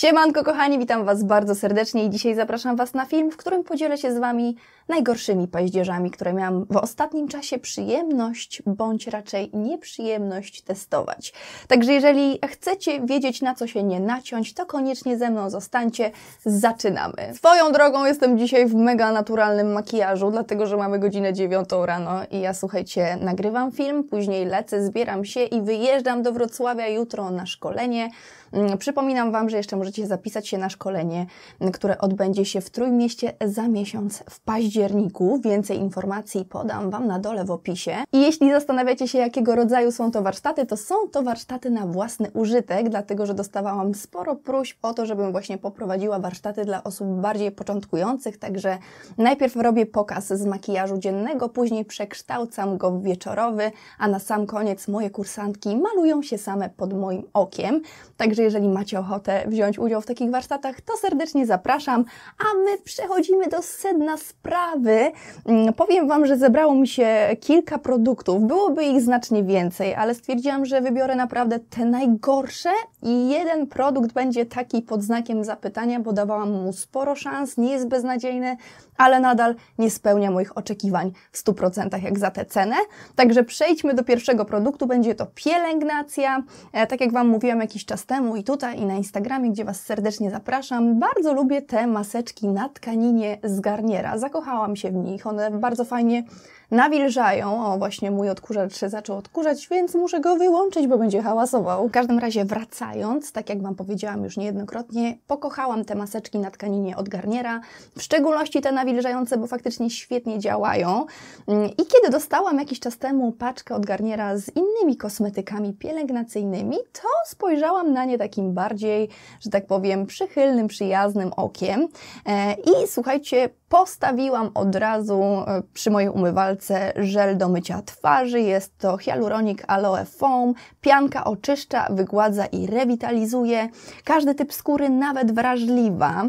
Siemanko kochani, witam Was bardzo serdecznie i dzisiaj zapraszam Was na film, w którym podzielę się z Wami najgorszymi paździerzami, które miałam w ostatnim czasie przyjemność, bądź raczej nieprzyjemność testować. Także jeżeli chcecie wiedzieć na co się nie naciąć, to koniecznie ze mną zostańcie, zaczynamy. Swoją drogą jestem dzisiaj w mega naturalnym makijażu, dlatego że mamy godzinę 9 rano i ja słuchajcie, nagrywam film, później lecę, zbieram się i wyjeżdżam do Wrocławia jutro na szkolenie. Mm, przypominam Wam, że jeszcze możecie możecie zapisać się na szkolenie, które odbędzie się w Trójmieście za miesiąc w październiku. Więcej informacji podam Wam na dole w opisie. I jeśli zastanawiacie się, jakiego rodzaju są to warsztaty, to są to warsztaty na własny użytek, dlatego że dostawałam sporo próśb o to, żebym właśnie poprowadziła warsztaty dla osób bardziej początkujących, także najpierw robię pokaz z makijażu dziennego, później przekształcam go w wieczorowy, a na sam koniec moje kursantki malują się same pod moim okiem. Także jeżeli macie ochotę wziąć udział w takich warsztatach, to serdecznie zapraszam. A my przechodzimy do sedna sprawy. Mm, powiem Wam, że zebrało mi się kilka produktów. Byłoby ich znacznie więcej, ale stwierdziłam, że wybiorę naprawdę te najgorsze i jeden produkt będzie taki pod znakiem zapytania, bo dawałam mu sporo szans, nie jest beznadziejny, ale nadal nie spełnia moich oczekiwań w 100% jak za tę cenę. Także przejdźmy do pierwszego produktu, będzie to pielęgnacja. E, tak jak Wam mówiłam jakiś czas temu i tutaj i na Instagramie, gdzie Was Was serdecznie zapraszam. Bardzo lubię te maseczki na tkaninie z Garniera. Zakochałam się w nich. One bardzo fajnie nawilżają. O, właśnie mój odkurzacz się zaczął odkurzać, więc muszę go wyłączyć, bo będzie hałasował. W każdym razie wracając, tak jak Wam powiedziałam już niejednokrotnie, pokochałam te maseczki na tkaninie od Garniera, w szczególności te nawilżające, bo faktycznie świetnie działają. Mm, I kiedy dostałam jakiś czas temu paczkę od Garniera z innymi kosmetykami pielęgnacyjnymi, to spojrzałam na nie takim bardziej, że tak powiem, przychylnym, przyjaznym okiem. E, I słuchajcie, Postawiłam od razu e, przy mojej umywalce żel do mycia twarzy. Jest to Hyaluronic aloe foam. Pianka oczyszcza, wygładza i rewitalizuje. Każdy typ skóry, nawet wrażliwa.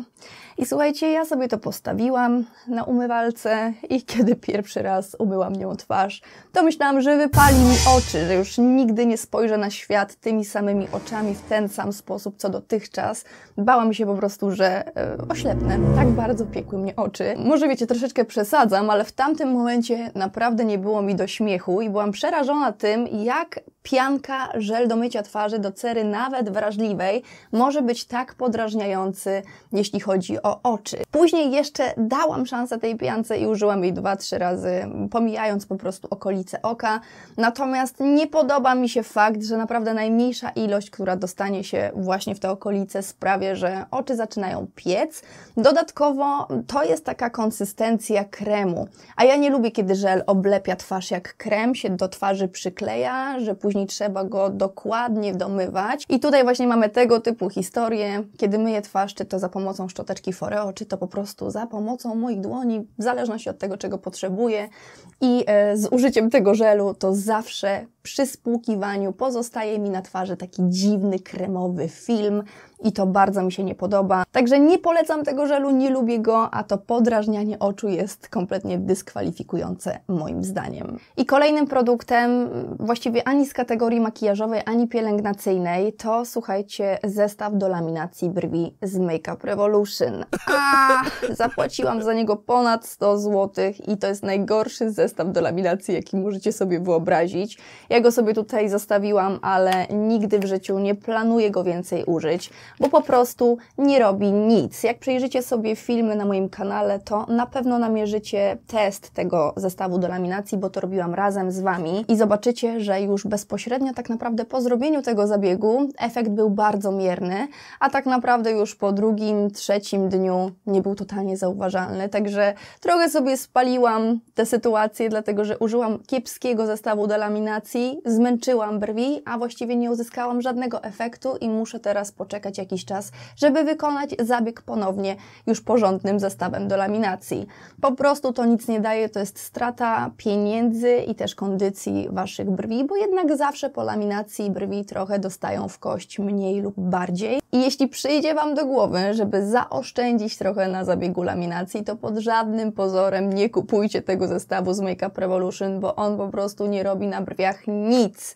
I słuchajcie, ja sobie to postawiłam na umywalce i kiedy pierwszy raz umyłam nią twarz, to myślałam, że wypali mi oczy, że już nigdy nie spojrzę na świat tymi samymi oczami w ten sam sposób, co dotychczas. Bałam się po prostu, że yy, oślepnę. Tak bardzo piekły mnie oczy. Może wiecie, troszeczkę przesadzam, ale w tamtym momencie naprawdę nie było mi do śmiechu i byłam przerażona tym, jak pianka żel do mycia twarzy do cery nawet wrażliwej może być tak podrażniający, jeśli chodzi o oczy. Później jeszcze dałam szansę tej piance i użyłam jej dwa, trzy razy, pomijając po prostu okolice oka. Natomiast nie podoba mi się fakt, że naprawdę najmniejsza ilość, która dostanie się właśnie w te okolice, sprawia, że oczy zaczynają piec. Dodatkowo to jest taka konsystencja kremu, a ja nie lubię, kiedy żel oblepia twarz jak krem, się do twarzy przykleja, że później trzeba go dokładnie domywać. I tutaj właśnie mamy tego typu historie, kiedy myję twarz, czy to za pomocą szczoteczki Foreo, czy to po prostu za pomocą moich dłoni, w zależności od tego, czego potrzebuję. I e, z użyciem tego żelu to zawsze przy spłukiwaniu pozostaje mi na twarzy taki dziwny kremowy film, i to bardzo mi się nie podoba. Także nie polecam tego żelu, nie lubię go, a to podrażnianie oczu jest kompletnie dyskwalifikujące moim zdaniem. I kolejnym produktem, właściwie ani z kategorii makijażowej, ani pielęgnacyjnej, to słuchajcie, zestaw do laminacji brwi z Makeup Revolution. A, zapłaciłam za niego ponad 100 zł i to jest najgorszy zestaw do laminacji, jaki możecie sobie wyobrazić. Ja go sobie tutaj zostawiłam, ale nigdy w życiu nie planuję go więcej użyć bo po prostu nie robi nic. Jak przejrzycie sobie filmy na moim kanale, to na pewno namierzycie test tego zestawu do laminacji, bo to robiłam razem z Wami i zobaczycie, że już bezpośrednio tak naprawdę po zrobieniu tego zabiegu efekt był bardzo mierny, a tak naprawdę już po drugim, trzecim dniu nie był totalnie zauważalny, także trochę sobie spaliłam tę sytuację, dlatego że użyłam kiepskiego zestawu do laminacji, zmęczyłam brwi, a właściwie nie uzyskałam żadnego efektu i muszę teraz poczekać jakiś czas, żeby wykonać zabieg ponownie już porządnym zestawem do laminacji. Po prostu to nic nie daje, to jest strata pieniędzy i też kondycji Waszych brwi, bo jednak zawsze po laminacji brwi trochę dostają w kość mniej lub bardziej. I jeśli przyjdzie Wam do głowy, żeby zaoszczędzić trochę na zabiegu laminacji, to pod żadnym pozorem nie kupujcie tego zestawu z Makeup Revolution, bo on po prostu nie robi na brwiach nic.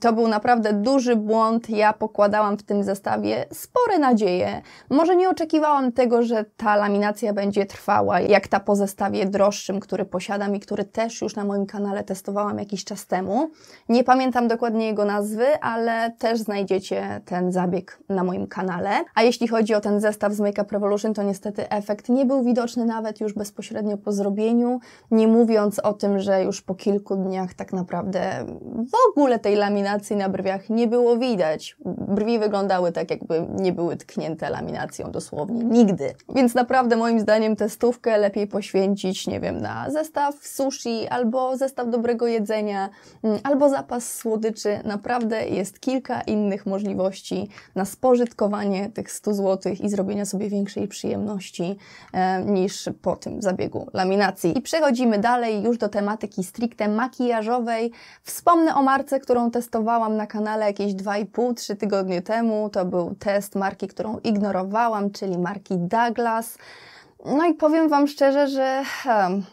To był naprawdę duży błąd. Ja pokładałam w tym zestawie spore nadzieje. Może nie oczekiwałam tego, że ta laminacja będzie trwała, jak ta po zestawie droższym, który posiadam i który też już na moim kanale testowałam jakiś czas temu. Nie pamiętam dokładnie jego nazwy, ale też znajdziecie ten zabieg na moim kanale. A jeśli chodzi o ten zestaw z Makeup Revolution, to niestety efekt nie był widoczny nawet już bezpośrednio po zrobieniu, nie mówiąc o tym, że już po kilku dniach tak naprawdę w ogóle tej laminacji laminacji na brwiach nie było widać. Brwi wyglądały tak, jakby nie były tknięte laminacją dosłownie nigdy. Więc naprawdę moim zdaniem testówkę lepiej poświęcić, nie wiem, na zestaw sushi albo zestaw dobrego jedzenia, mm, albo zapas słodyczy. Naprawdę jest kilka innych możliwości na spożytkowanie tych 100 zł i zrobienia sobie większej przyjemności e, niż po tym zabiegu laminacji. I przechodzimy dalej już do tematyki stricte makijażowej. Wspomnę o marce, którą te przetestowałam na kanale jakieś 2,5-3 tygodnie temu. To był test marki, którą ignorowałam, czyli marki Douglas. No i powiem Wam szczerze, że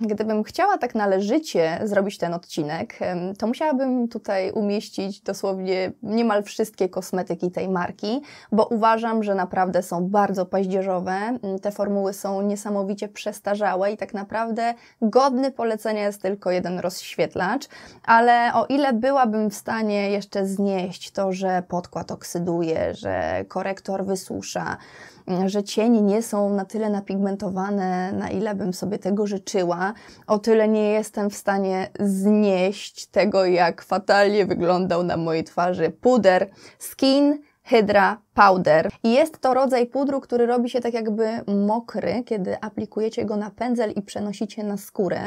gdybym chciała tak należycie zrobić ten odcinek, to musiałabym tutaj umieścić dosłownie niemal wszystkie kosmetyki tej marki, bo uważam, że naprawdę są bardzo paździerzowe. Mm, te formuły są niesamowicie przestarzałe i tak naprawdę godny polecenia jest tylko jeden rozświetlacz, ale o ile byłabym w stanie jeszcze znieść to, że podkład oksyduje, że korektor wysusza, że cienie nie są na tyle napigmentowane, na ile bym sobie tego życzyła. O tyle nie jestem w stanie znieść tego, jak fatalnie wyglądał na mojej twarzy puder Skin Hydra powder. Jest to rodzaj pudru, który robi się tak jakby mokry, kiedy aplikujecie go na pędzel i przenosicie na skórę.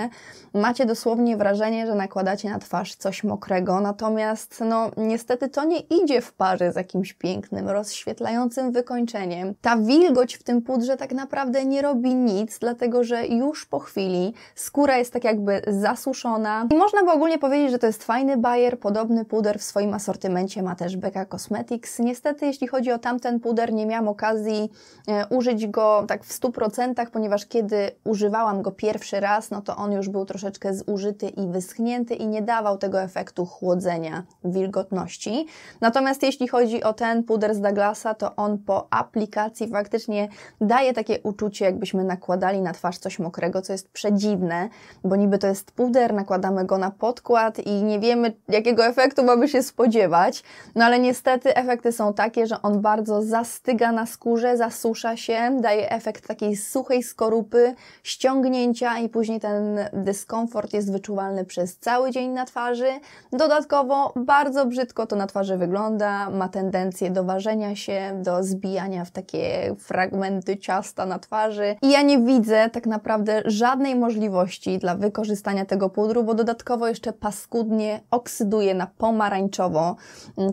Macie dosłownie wrażenie, że nakładacie na twarz coś mokrego, natomiast no niestety to nie idzie w parze z jakimś pięknym, rozświetlającym wykończeniem. Ta wilgoć w tym pudrze tak naprawdę nie robi nic, dlatego że już po chwili skóra jest tak jakby zasuszona. I można by ogólnie powiedzieć, że to jest fajny bajer, podobny puder w swoim asortymencie ma też Becca Cosmetics. Niestety jeśli chodzi o tamten puder nie miałam okazji e, użyć go tak w 100%, ponieważ kiedy używałam go pierwszy raz, no to on już był troszeczkę zużyty i wyschnięty i nie dawał tego efektu chłodzenia, wilgotności. Natomiast jeśli chodzi o ten puder z Douglasa, to on po aplikacji faktycznie daje takie uczucie, jakbyśmy nakładali na twarz coś mokrego, co jest przedziwne, bo niby to jest puder, nakładamy go na podkład i nie wiemy, jakiego efektu mamy się spodziewać. No ale niestety efekty są takie, że on bardzo bardzo zastyga na skórze, zasusza się, daje efekt takiej suchej skorupy, ściągnięcia i później ten dyskomfort jest wyczuwalny przez cały dzień na twarzy. Dodatkowo bardzo brzydko to na twarzy wygląda, ma tendencję do ważenia się, do zbijania w takie fragmenty ciasta na twarzy. I ja nie widzę tak naprawdę żadnej możliwości dla wykorzystania tego pudru, bo dodatkowo jeszcze paskudnie oksyduje na pomarańczowo.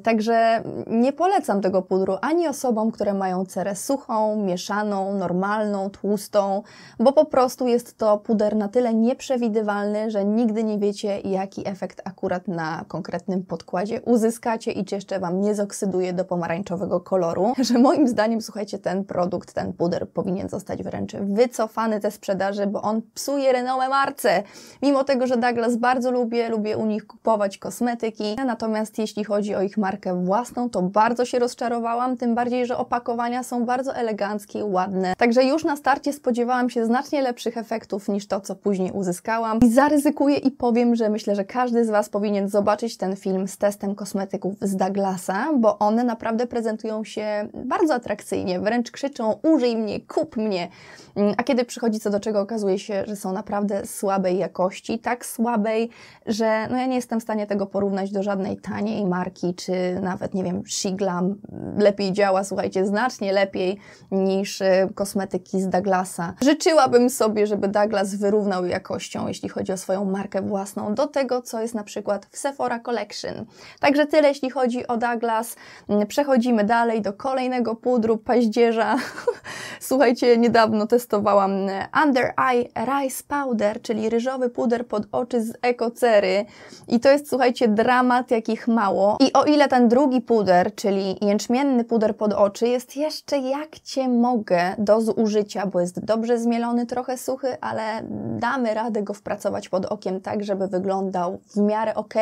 Także nie polecam tego pudru ani osobom, które mają cerę suchą, mieszaną, normalną, tłustą, bo po prostu jest to puder na tyle nieprzewidywalny, że nigdy nie wiecie, jaki efekt akurat na konkretnym podkładzie uzyskacie i czy jeszcze Wam nie zoksyduje do pomarańczowego koloru, że moim zdaniem, słuchajcie, ten produkt, ten puder powinien zostać wręcz wycofany ze sprzedaży, bo on psuje renomę marce. Mimo tego, że Douglas bardzo lubię, lubię u nich kupować kosmetyki, natomiast jeśli chodzi o ich markę własną, to bardzo się rozczarowałam, tym bardziej, że opakowania są bardzo eleganckie i ładne. Także już na starcie spodziewałam się znacznie lepszych efektów niż to, co później uzyskałam. I zaryzykuję i powiem, że myślę, że każdy z Was powinien zobaczyć ten film z testem kosmetyków z Douglasa, bo one naprawdę prezentują się bardzo atrakcyjnie, wręcz krzyczą użyj mnie, kup mnie. Mm, a kiedy przychodzi co do czego, okazuje się, że są naprawdę słabej jakości, tak słabej, że no ja nie jestem w stanie tego porównać do żadnej taniej marki, czy nawet, nie wiem, Shiglam, mm, lepiej lepiej działa, słuchajcie, znacznie lepiej niż y, kosmetyki z Douglasa. Życzyłabym sobie, żeby Douglas wyrównał jakością, jeśli chodzi o swoją markę własną, do tego, co jest na przykład w Sephora Collection. Także tyle, jeśli chodzi o Douglas. Mm, przechodzimy dalej do kolejnego pudru paździerza. słuchajcie, niedawno testowałam y, Under Eye Rice Powder, czyli ryżowy puder pod oczy z ekocery. I to jest, słuchajcie, dramat, jakich mało. I o ile ten drugi puder, czyli jęczmienny puder pod oczy jest jeszcze jak Cię mogę do zużycia, bo jest dobrze zmielony, trochę suchy, ale damy radę go wpracować pod okiem tak, żeby wyglądał w miarę ok.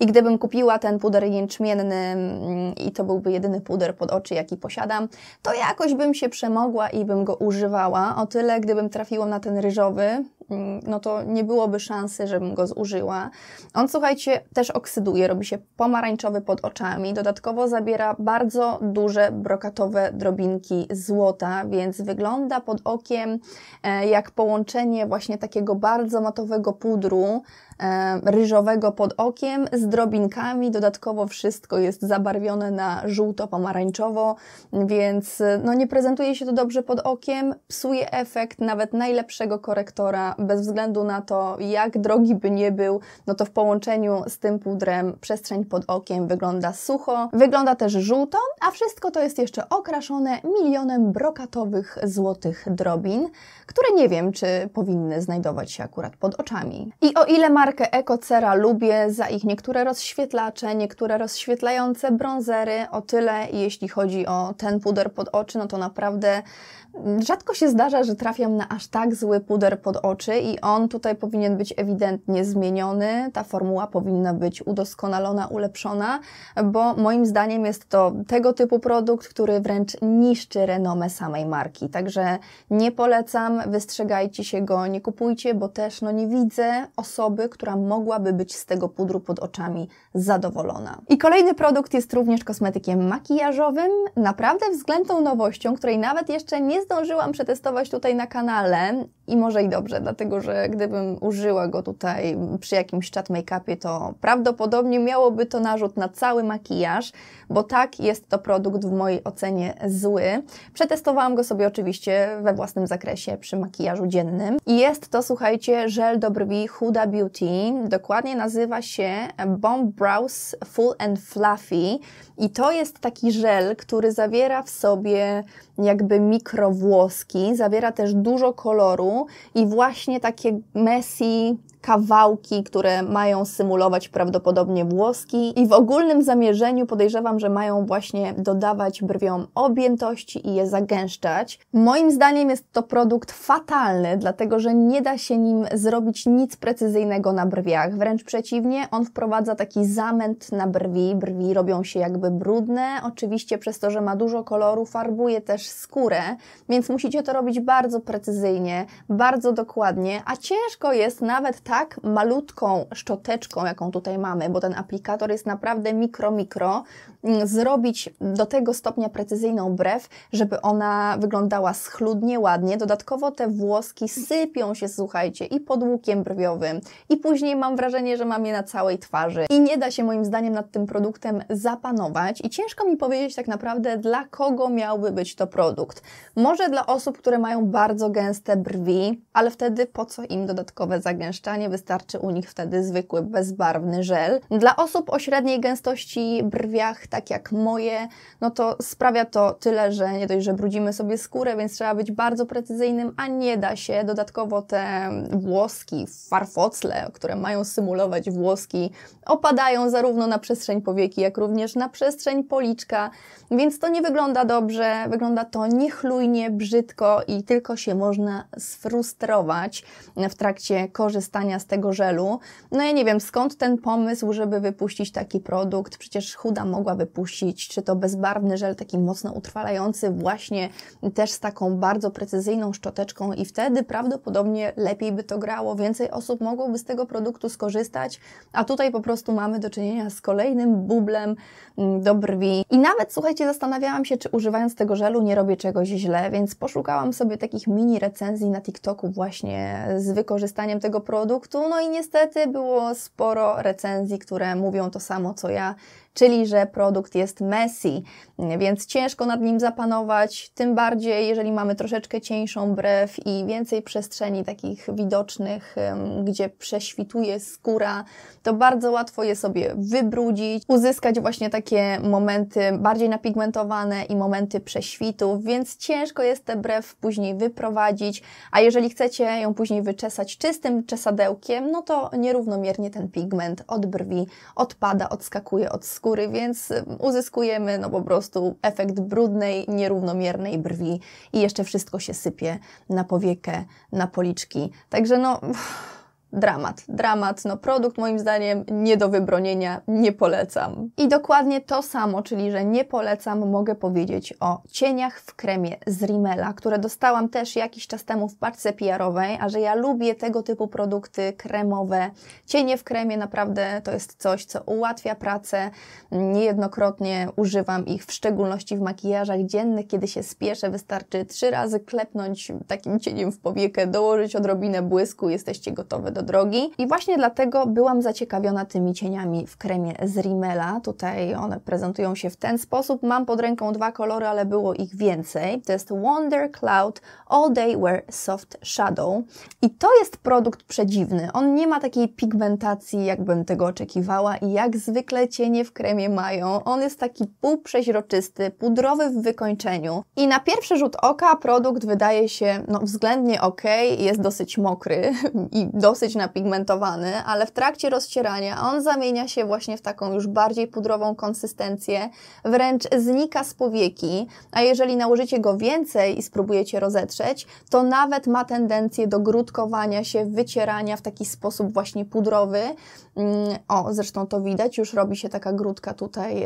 I gdybym kupiła ten puder jęczmienny mm, i to byłby jedyny puder pod oczy, jaki posiadam, to jakoś bym się przemogła i bym go używała. O tyle, gdybym trafiła na ten ryżowy, Mm, no to nie byłoby szansy, żebym go zużyła. On, słuchajcie, też oksyduje, robi się pomarańczowy pod oczami. Dodatkowo zabiera bardzo duże brokatowe drobinki złota, więc wygląda pod okiem e, jak połączenie właśnie takiego bardzo matowego pudru ryżowego pod okiem z drobinkami. Dodatkowo wszystko jest zabarwione na żółto-pomarańczowo, więc y, no, nie prezentuje się to dobrze pod okiem, psuje efekt nawet najlepszego korektora, bez względu na to, jak drogi by nie był, no to w połączeniu z tym pudrem przestrzeń pod okiem wygląda sucho, wygląda też żółto, a wszystko to jest jeszcze okraszone milionem brokatowych złotych drobin, które nie wiem, czy powinny znajdować się akurat pod oczami. I o ile Mar Markę EcoCera lubię za ich niektóre rozświetlacze, niektóre rozświetlające bronzery. O tyle, jeśli chodzi o ten puder pod oczy, no to naprawdę mm, rzadko się zdarza, że trafiam na aż tak zły puder pod oczy i on tutaj powinien być ewidentnie zmieniony. Ta formuła powinna być udoskonalona, ulepszona, bo moim zdaniem jest to tego typu produkt, który wręcz niszczy renomę samej marki. Także nie polecam, wystrzegajcie się go, nie kupujcie, bo też no nie widzę osoby, która mogłaby być z tego pudru pod oczami zadowolona. I kolejny produkt jest również kosmetykiem makijażowym, naprawdę względną nowością, której nawet jeszcze nie zdążyłam przetestować tutaj na kanale, i może i dobrze, dlatego że gdybym użyła go tutaj przy jakimś chat make-upie, to prawdopodobnie miałoby to narzut na cały makijaż, bo tak jest to produkt w mojej ocenie zły. Przetestowałam go sobie oczywiście we własnym zakresie przy makijażu dziennym. I jest to, słuchajcie, żel do brwi Huda Beauty. Dokładnie nazywa się Bomb Brows Full and Fluffy. I to jest taki żel, który zawiera w sobie jakby mikrowłoski, zawiera też dużo koloru i właśnie takie messy kawałki, które mają symulować prawdopodobnie włoski i w ogólnym zamierzeniu podejrzewam, że mają właśnie dodawać brwiom objętości i je zagęszczać. Moim zdaniem jest to produkt fatalny, dlatego że nie da się nim zrobić nic precyzyjnego na brwiach. Wręcz przeciwnie, on wprowadza taki zamęt na brwi, brwi robią się jakby brudne, oczywiście przez to, że ma dużo koloru, farbuje też skórę, więc musicie to robić bardzo precyzyjnie, bardzo dokładnie, a ciężko jest nawet tak malutką szczoteczką, jaką tutaj mamy, bo ten aplikator jest naprawdę mikro, mikro, mm, zrobić do tego stopnia precyzyjną brew, żeby ona wyglądała schludnie, ładnie. Dodatkowo te włoski sypią się, słuchajcie, i pod łukiem brwiowym, i później mam wrażenie, że mam je na całej twarzy. I nie da się moim zdaniem nad tym produktem zapanować i ciężko mi powiedzieć tak naprawdę, dla kogo miałby być to produkt. Może dla osób, które mają bardzo gęste brwi, ale wtedy po co im dodatkowe zagęszczanie? zdecydowanie wystarczy u nich wtedy zwykły, bezbarwny żel. Dla osób o średniej gęstości brwiach, tak jak moje, no to sprawia to tyle, że nie dość, że brudzimy sobie skórę, więc trzeba być bardzo precyzyjnym, a nie da się dodatkowo te włoski, farfocle, które mają symulować włoski, opadają zarówno na przestrzeń powieki, jak również na przestrzeń policzka, więc to nie wygląda dobrze, wygląda to niechlujnie, brzydko i tylko się można sfrustrować w trakcie korzystania korzystania z tego żelu. No ja nie wiem, skąd ten pomysł, żeby wypuścić taki produkt. Przecież chuda mogła wypuścić, czy to bezbarwny żel, taki mocno utrwalający, właśnie też z taką bardzo precyzyjną szczoteczką i wtedy prawdopodobnie lepiej by to grało, więcej osób mogłoby z tego produktu skorzystać, a tutaj po prostu mamy do czynienia z kolejnym bublem mm, do brwi. I nawet, słuchajcie, zastanawiałam się, czy używając tego żelu nie robię czegoś źle, więc poszukałam sobie takich mini recenzji na TikToku właśnie z wykorzystaniem tego produktu, produktu. No i niestety było sporo recenzji, które mówią to samo co ja, czyli że produkt jest messy, więc ciężko nad nim zapanować, tym bardziej jeżeli mamy troszeczkę cieńszą brew i więcej przestrzeni takich widocznych, gdzie prześwituje skóra, to bardzo łatwo je sobie wybrudzić, uzyskać właśnie takie momenty bardziej napigmentowane i momenty prześwitów, więc ciężko jest tę brew później wyprowadzić, a jeżeli chcecie ją później wyczesać czystym czesadełkiem, no to nierównomiernie ten pigment od brwi odpada, odskakuje od skóry, skóry, więc uzyskujemy no po prostu efekt brudnej, nierównomiernej brwi i jeszcze wszystko się sypie na powiekę, na policzki. Także no dramat. Dramat, no produkt moim zdaniem nie do wybronienia, nie polecam. I dokładnie to samo, czyli że nie polecam, mogę powiedzieć o cieniach w kremie z Rimmela, które dostałam też jakiś czas temu w parce PR-owej, a że ja lubię tego typu produkty kremowe. Cienie w kremie naprawdę to jest coś, co ułatwia pracę. Niejednokrotnie używam ich, w szczególności w makijażach dziennych, kiedy się spieszę, wystarczy trzy razy klepnąć takim cieniem w powiekę, dołożyć odrobinę błysku, jesteście gotowe do drogi i właśnie dlatego byłam zaciekawiona tymi cieniami w kremie z Rimmela. Tutaj one prezentują się w ten sposób. Mam pod ręką dwa kolory, ale było ich więcej. To jest Wonder Cloud All Day Wear Soft Shadow i to jest produkt przedziwny. On nie ma takiej pigmentacji, jakbym tego oczekiwała i jak zwykle cienie w kremie mają. On jest taki półprzeźroczysty, pudrowy w wykończeniu i na pierwszy rzut oka produkt wydaje się no, względnie ok, jest dosyć mokry i dosyć dosyć napigmentowany, ale w trakcie rozcierania on zamienia się właśnie w taką już bardziej pudrową konsystencję, wręcz znika z powieki, a jeżeli nałożycie go więcej i spróbujecie rozetrzeć, to nawet ma tendencję do grudkowania się, wycierania w taki sposób właśnie pudrowy. Mm, o, zresztą to widać, już robi się taka grudka tutaj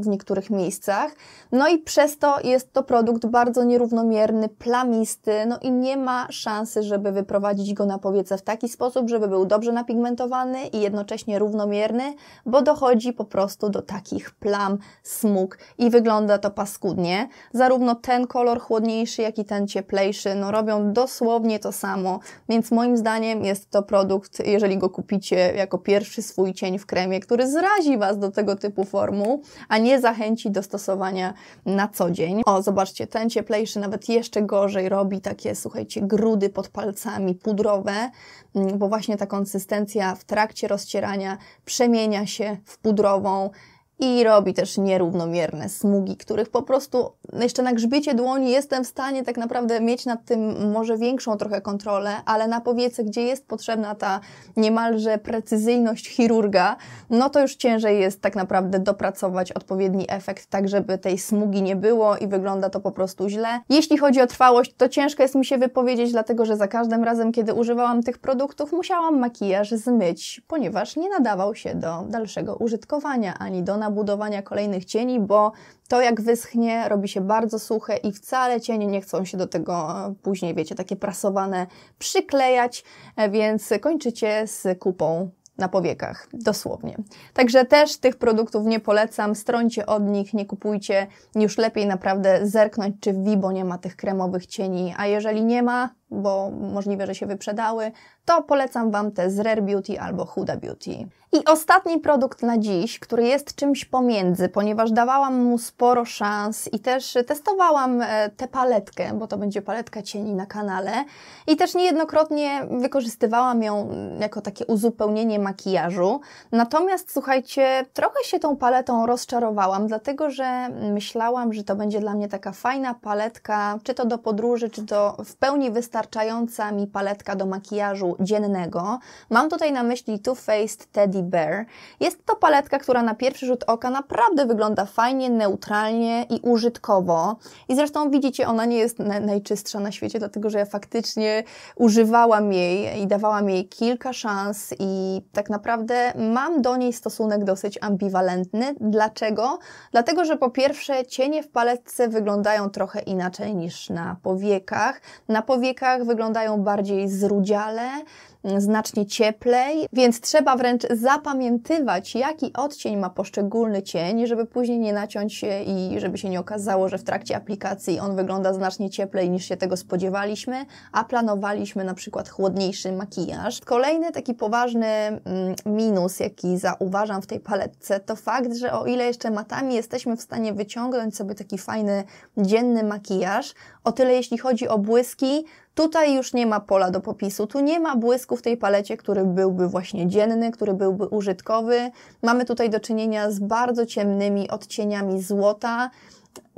w niektórych miejscach. No i przez to jest to produkt bardzo nierównomierny, plamisty, no i nie ma szansy, żeby wyprowadzić go na powiece w taki sposób, sposób, żeby był dobrze napigmentowany i jednocześnie równomierny, bo dochodzi po prostu do takich plam, smug i wygląda to paskudnie. Zarówno ten kolor chłodniejszy, jak i ten cieplejszy, no robią dosłownie to samo, więc moim zdaniem jest to produkt, jeżeli go kupicie jako pierwszy swój cień w kremie, który zrazi Was do tego typu formu, a nie zachęci do stosowania na co dzień. O, zobaczcie, ten cieplejszy nawet jeszcze gorzej robi takie, słuchajcie, grudy pod palcami pudrowe, mm, bo właśnie ta konsystencja w trakcie rozcierania przemienia się w pudrową, i robi też nierównomierne smugi, których po prostu jeszcze na grzbiecie dłoni jestem w stanie tak naprawdę mieć nad tym może większą trochę kontrolę, ale na powiece, gdzie jest potrzebna ta niemalże precyzyjność chirurga, no to już ciężej jest tak naprawdę dopracować odpowiedni efekt, tak żeby tej smugi nie było i wygląda to po prostu źle. Jeśli chodzi o trwałość, to ciężko jest mi się wypowiedzieć, dlatego że za każdym razem, kiedy używałam tych produktów, musiałam makijaż zmyć, ponieważ nie nadawał się do dalszego użytkowania ani do nabudowania budowania kolejnych cieni, bo to jak wyschnie, robi się bardzo suche i wcale cienie nie chcą się do tego e, później, wiecie, takie prasowane przyklejać, e, więc kończycie z kupą na powiekach, dosłownie. Także też tych produktów nie polecam, strońcie od nich, nie kupujcie, już lepiej naprawdę zerknąć, czy w Vibo nie ma tych kremowych cieni, a jeżeli nie ma, bo możliwe, że się wyprzedały, to polecam Wam te z Rare Beauty albo Huda Beauty. I ostatni produkt na dziś, który jest czymś pomiędzy, ponieważ dawałam mu sporo szans i też testowałam e, tę paletkę, bo to będzie paletka cieni na kanale i też niejednokrotnie wykorzystywałam ją jako takie uzupełnienie makijażu. Natomiast słuchajcie, trochę się tą paletą rozczarowałam, dlatego że myślałam, że to będzie dla mnie taka fajna paletka, czy to do podróży, czy to w pełni wystarczająca wystarczająca mi paletka do makijażu dziennego. Mam tutaj na myśli Too Faced Teddy Bear. Jest to paletka, która na pierwszy rzut oka naprawdę wygląda fajnie, neutralnie i użytkowo. I zresztą widzicie, ona nie jest najczystsza na świecie, dlatego że ja faktycznie używałam jej i dawałam jej kilka szans i tak naprawdę mam do niej stosunek dosyć ambiwalentny. Dlaczego? Dlatego, że po pierwsze cienie w paletce wyglądają trochę inaczej niż na powiekach. Na powiekach rękach, wyglądają bardziej zrudziale, mm, znacznie cieplej, więc trzeba wręcz zapamiętywać, jaki odcień ma poszczególny cień, żeby później nie naciąć się i żeby się nie okazało, że w trakcie aplikacji on wygląda znacznie cieplej niż się tego spodziewaliśmy, a planowaliśmy na przykład chłodniejszy makijaż. Kolejny taki poważny mm, minus, jaki zauważam w tej paletce, to fakt, że o ile jeszcze matami jesteśmy w stanie wyciągnąć sobie taki fajny dzienny makijaż, o tyle jeśli chodzi o błyski, Tutaj już nie ma pola do popisu, tu nie ma błysku w tej palecie, który byłby właśnie dzienny, który byłby użytkowy. Mamy tutaj do czynienia z bardzo ciemnymi odcieniami złota,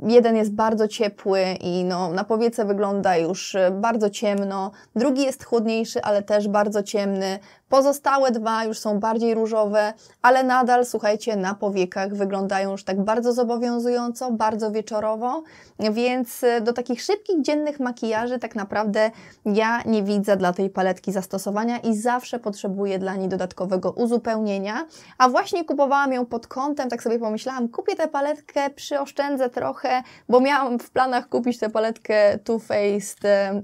Jeden jest bardzo ciepły i no, na powiece wygląda już e, bardzo ciemno. Drugi jest chłodniejszy, ale też bardzo ciemny. Pozostałe dwa już są bardziej różowe, ale nadal, słuchajcie, na powiekach wyglądają już tak bardzo zobowiązująco, bardzo wieczorowo, więc e, do takich szybkich, dziennych makijaży tak naprawdę ja nie widzę dla tej paletki zastosowania i zawsze potrzebuję dla niej dodatkowego uzupełnienia, a właśnie kupowałam ją pod kątem, tak sobie pomyślałam, kupię tę paletkę, przyoszczędzę trochę, trochę, bo miałam w planach kupić tę paletkę Too Faced,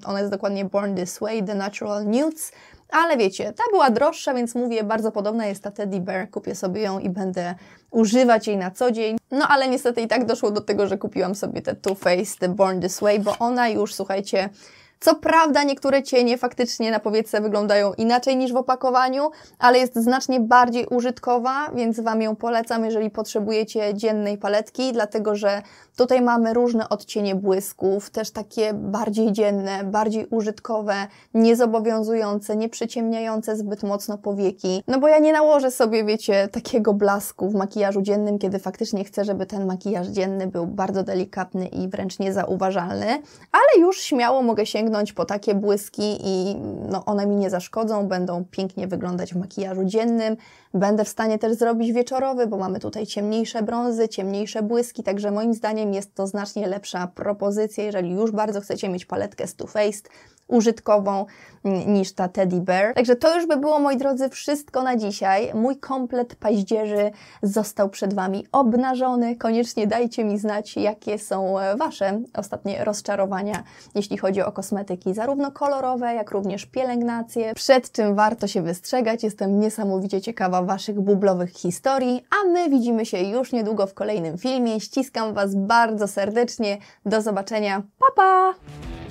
ona jest dokładnie Born This Way, The Natural Nudes, ale wiecie, ta była droższa, więc mówię, bardzo podobna jest ta Teddy Bear, kupię sobie ją i będę używać jej na co dzień. No ale niestety i tak doszło do tego, że kupiłam sobie tę Too Faced Born This Way, bo ona już, słuchajcie, co prawda niektóre cienie faktycznie na powietrze wyglądają inaczej niż w opakowaniu, ale jest znacznie bardziej użytkowa, więc Wam ją polecam, jeżeli potrzebujecie dziennej paletki, dlatego że tutaj mamy różne odcienie błysków, też takie bardziej dzienne, bardziej użytkowe, niezobowiązujące, nieprzyciemniające zbyt mocno powieki. No bo ja nie nałożę sobie, wiecie, takiego blasku w makijażu dziennym, kiedy faktycznie chcę, żeby ten makijaż dzienny był bardzo delikatny i wręcz niezauważalny, ale już śmiało mogę sięgnąć sięgnąć po takie błyski i no, one mi nie zaszkodzą, będą pięknie wyglądać w makijażu dziennym. Będę w stanie też zrobić wieczorowy, bo mamy tutaj ciemniejsze brązy, ciemniejsze błyski, także moim zdaniem jest to znacznie lepsza propozycja, jeżeli już bardzo chcecie mieć paletkę Stu Faced użytkową mm, niż ta teddy bear. Także to już by było, moi drodzy, wszystko na dzisiaj. Mój komplet paździerzy został przed Wami obnażony. Koniecznie dajcie mi znać, jakie są e, Wasze ostatnie rozczarowania, jeśli chodzi o kosmetyki, zarówno kolorowe, jak również pielęgnacje. Przed czym warto się wystrzegać. Jestem niesamowicie ciekawa Waszych bublowych historii, a my widzimy się już niedługo w kolejnym filmie. Ściskam Was bardzo serdecznie. Do zobaczenia. Pa, pa!